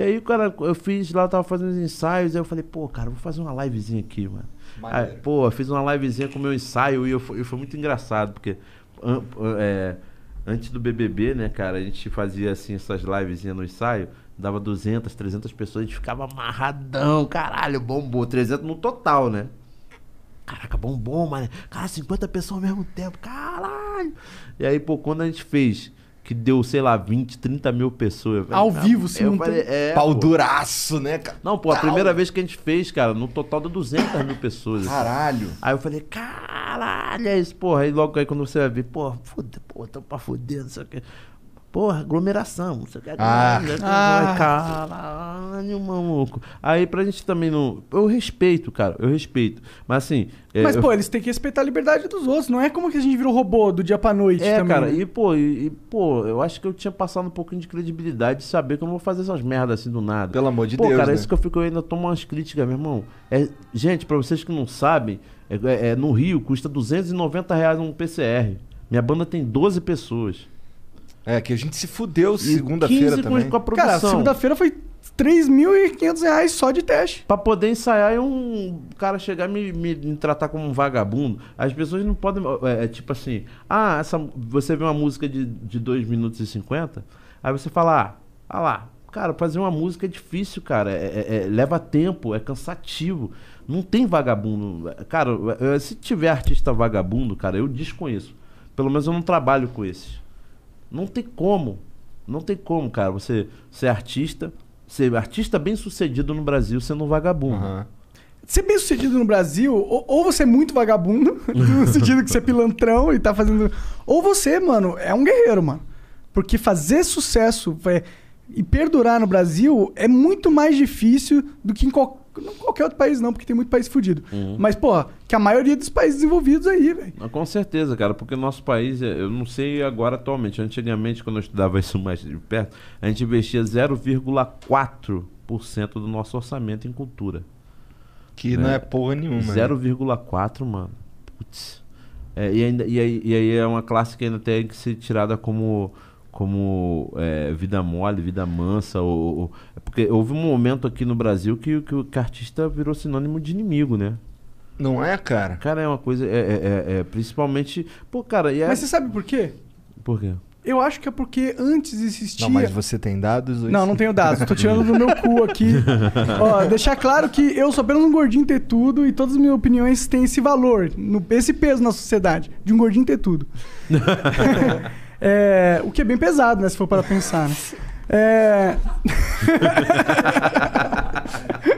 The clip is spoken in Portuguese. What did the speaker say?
E aí, cara, eu fiz lá, eu tava fazendo os ensaios, aí eu falei, pô, cara, vou fazer uma livezinha aqui, mano. Aí, pô, eu fiz uma livezinha com o meu ensaio e eu, foi muito engraçado, porque an, é, antes do BBB, né, cara, a gente fazia assim essas livezinhas no ensaio, dava 200, 300 pessoas, a gente ficava amarradão, caralho, bombou. 300 no total, né? Caraca, bombou, mano. Cara, 50 pessoas ao mesmo tempo, caralho. E aí, pô, quando a gente fez que deu, sei lá, 20, 30 mil pessoas. Véio. Ao cara, vivo, sim. Não falei, é, Pau pô. duraço, né, cara? Não, pô, a primeira vez que a gente fez, cara, no total deu 200 mil pessoas. Assim. Caralho. Assim. Aí eu falei, caralho, é isso, porra. Aí logo aí quando você vai ver, porra, foda, porra, tão pra foder, não sei o quê. Porra, aglomeração, não sei o que. Ah. Né, ah, caralho. Caralho, maluco. Aí pra gente também não. Eu respeito, cara, eu respeito. Mas assim. É, Mas, eu... pô, eles têm que respeitar a liberdade dos outros. Não é como que a gente virou robô do dia pra noite é, também. cara, né? e pô, e, e, pô, eu acho que eu tinha passado um pouquinho de credibilidade de saber que eu não vou fazer essas merdas assim do nada. Pelo amor de pô, Deus. Pô, cara, é né? isso que eu fico, eu ainda tomo umas críticas, meu irmão. É, gente, pra vocês que não sabem, é, é, é no Rio custa 290 reais um PCR. Minha banda tem 12 pessoas. É, que a gente se fudeu segunda-feira também. Com a produção. Cara, segunda-feira foi 3.500 reais só de teste. Pra poder ensaiar e um cara chegar e me, me, me, tratar como um vagabundo, as pessoas não podem. É, é, tipo assim, ah, essa, você vê uma música de, de 2 minutos e 50, aí você fala, ah, ah lá, cara, fazer uma música é difícil, cara. É, é, é leva tempo, é cansativo. Não tem vagabundo. Cara, é, se tiver artista vagabundo, cara, eu desconheço. Pelo menos eu não trabalho com esses. Não tem como. Não tem como, cara, você ser artista ser artista bem sucedido no Brasil sendo um vagabundo. Uhum. Ser bem sucedido no Brasil, ou, ou você é muito vagabundo, no sentido que você é pilantrão e tá fazendo. Ou você, mano, é um guerreiro, mano. Porque fazer sucesso é, e perdurar no Brasil é muito mais difícil do que em qualquer não qualquer outro país, não, porque tem muito país fudido. Uhum. Mas, pô, que a maioria dos países desenvolvidos aí, velho. Com certeza, cara, porque o nosso país, é, eu não sei agora atualmente, antigamente, quando eu estudava isso mais de perto, a gente investia 0,4% do nosso orçamento em cultura. Que né? não é porra nenhuma. 0,4, né? mano. Putz. É, e, ainda, e, aí, e aí é uma classe que ainda tem que ser tirada como como é, Vida Mole, Vida Mansa, ou, ou, é porque houve um momento aqui no Brasil que, que, que artista virou sinônimo de inimigo, né? Não é, cara? Cara, é uma coisa. É, é, é, é principalmente. Pô, cara, e é... Mas você sabe por quê? Por quê? Eu acho que é porque antes existia. Não, mas você tem dados? Não, não tenho dados. Tô tirando do meu cu aqui. Ó, deixar claro que eu sou apenas um gordinho ter tudo e todas as minhas opiniões têm esse valor, esse peso na sociedade, de um gordinho ter tudo. É, o que é bem pesado, né? Se for para pensar, né? É...